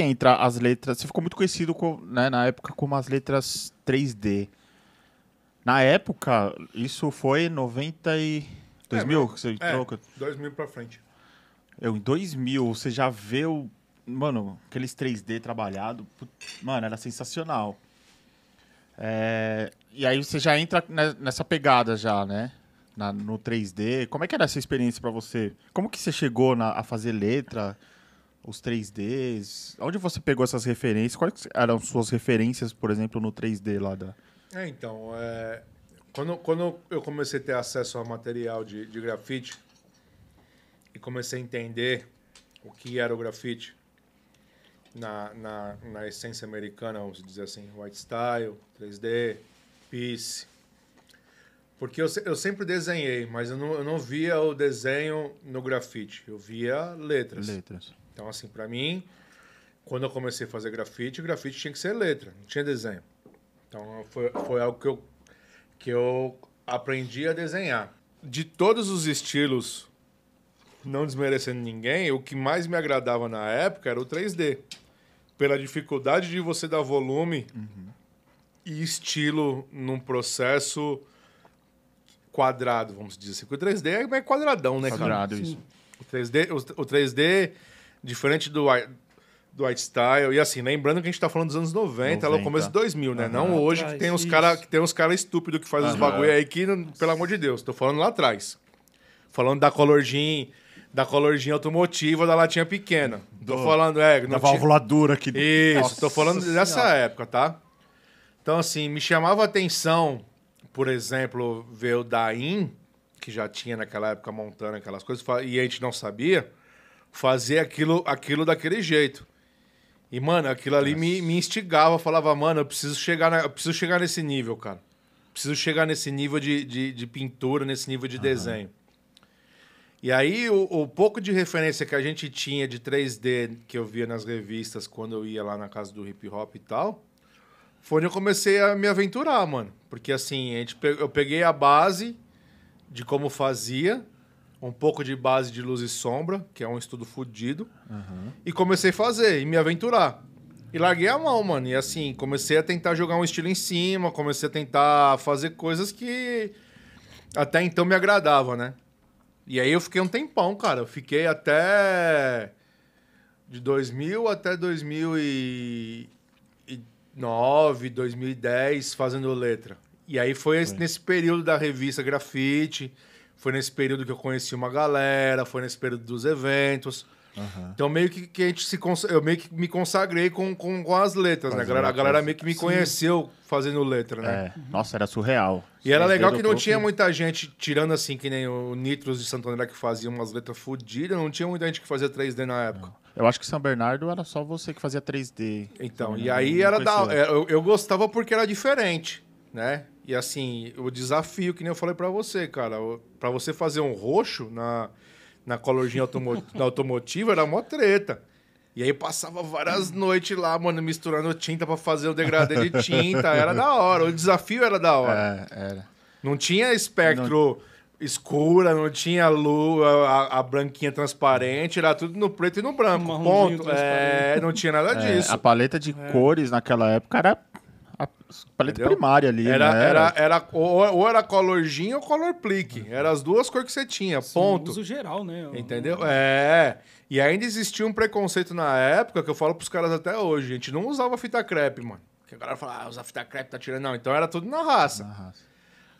que entra as letras? Você ficou muito conhecido com, né, na época como as letras 3D. Na época, isso foi 90 e... 2000 é, que você é, entrou? É, 2000 pra frente. Eu, em 2000, você já vê o... Mano, aqueles 3D trabalhado. Put... Mano, era sensacional. É... E aí você já entra nessa pegada já, né? Na, no 3D. Como é que era essa experiência para você? Como que você chegou na, a fazer letra? os 3Ds. Onde você pegou essas referências? Quais eram suas referências, por exemplo, no 3D lá da. É, então. É... Quando, quando eu comecei a ter acesso a material de, de grafite e comecei a entender o que era o grafite na, na, na essência americana, vamos dizer assim, white style, 3D, piece. Porque eu, eu sempre desenhei, mas eu não, eu não via o desenho no grafite, eu via letras. Letras. Então, assim, para mim, quando eu comecei a fazer grafite, grafite tinha que ser letra, não tinha desenho. Então, foi, foi algo que eu, que eu aprendi a desenhar. De todos os estilos, não desmerecendo ninguém, o que mais me agradava na época era o 3D. Pela dificuldade de você dar volume uhum. e estilo num processo quadrado, vamos dizer assim. Porque o 3D é quadradão, né, quadrado, cara? Quadrado, isso. O 3D, o, o 3D Diferente do, do White Style. E assim, lembrando que a gente tá falando dos anos 90, 90. lá no começo de 2000, né? Uhum. Não hoje, que tem uns cara que tem uns cara estúpido que faz uhum. os bagulho aí que, pelo amor de Deus, tô falando lá atrás. Falando da Color Jean, da colorzinha automotiva da latinha pequena. Do, tô falando, é. Da válvula tinha... dura aqui. Isso, Nossa tô falando senhora. dessa época, tá? Então, assim, me chamava a atenção, por exemplo, ver o Daim, que já tinha naquela época montando aquelas coisas, e a gente não sabia fazer aquilo, aquilo daquele jeito. E, mano, aquilo ali me, me instigava, falava, mano, eu preciso chegar, na, eu preciso chegar nesse nível, cara. Preciso chegar nesse nível de, de, de pintura, nesse nível de uhum. desenho. E aí, o, o, pouco de referência que a gente tinha de 3D que eu via nas revistas quando eu ia lá na casa do hip hop e tal, foi onde eu comecei a me aventurar, mano. Porque assim, a gente, eu peguei a base de como fazia, um pouco de base de luz e sombra, que é um estudo fodido, uhum. e comecei a fazer e me aventurar. E larguei a mão, mano. E assim, comecei a tentar jogar um estilo em cima, comecei a tentar fazer coisas que até então me agradavam né? E aí eu fiquei um tempão, cara. Eu fiquei até. De 2000 até 2009, 2010, fazendo letra. E aí foi, foi. nesse período da revista Grafite foi nesse período que eu conheci uma galera, foi nesse período dos eventos. Uhum. Então, meio que, que a gente se cons... eu meio que me consagrei com, com, com as letras, né? Fazendo né? A galera, a galera meio que me conheceu Sim. fazendo letra, né? É. Nossa, era surreal. E Sim, era legal que não tinha muita gente, tirando assim, que nem o Nitros de Santo André, que fazia umas letras fodidas, não tinha muita gente que fazia 3D na época. Não. Eu acho que São Bernardo era só você que fazia 3D. Então, e aí era da. É, eu, eu gostava porque era diferente, né? E assim, o desafio, que nem eu falei para você, cara, para você fazer um roxo na, na colorzinha automo na automotiva era mó treta. E aí passava várias noites lá, mano, misturando tinta para fazer o degradê de tinta. Era da hora, o desafio era da hora. É, era. Não tinha espectro não... escura, não tinha lua, a, a, branquinha transparente, era tudo no preto e no branco. Ponto. É, não tinha nada é, disso. a paleta de é. cores naquela época era a paleta Entendeu? primária ali. Era, né? era, era, ou, ou era color ou color plique. Eram as duas cores que você tinha, Sim, ponto. Uso geral, né? Entendeu? É. E ainda existia um preconceito na época que eu falo pros caras até hoje. A gente não usava fita crepe, mano. Porque a galera fala, ah, usa fita crepe, tá tirando. Não, então era tudo na raça. Na raça.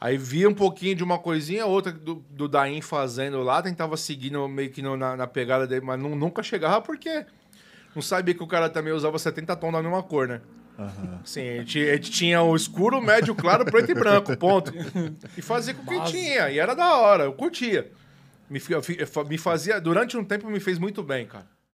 Aí via um pouquinho de uma coisinha, outra do, do Daim fazendo lá, tentava seguir no, meio que no, na, na, pegada dele, mas não, nunca chegava porque não sabia que o cara também usava 70 tons da mesma cor, né? Uhum. Sim, a gente, a gente, tinha o escuro, o médio, o claro, o preto e branco, ponto. E fazia com o que tinha, e era da hora, eu curtia. Me, me fazia, durante um tempo me fez muito bem, cara.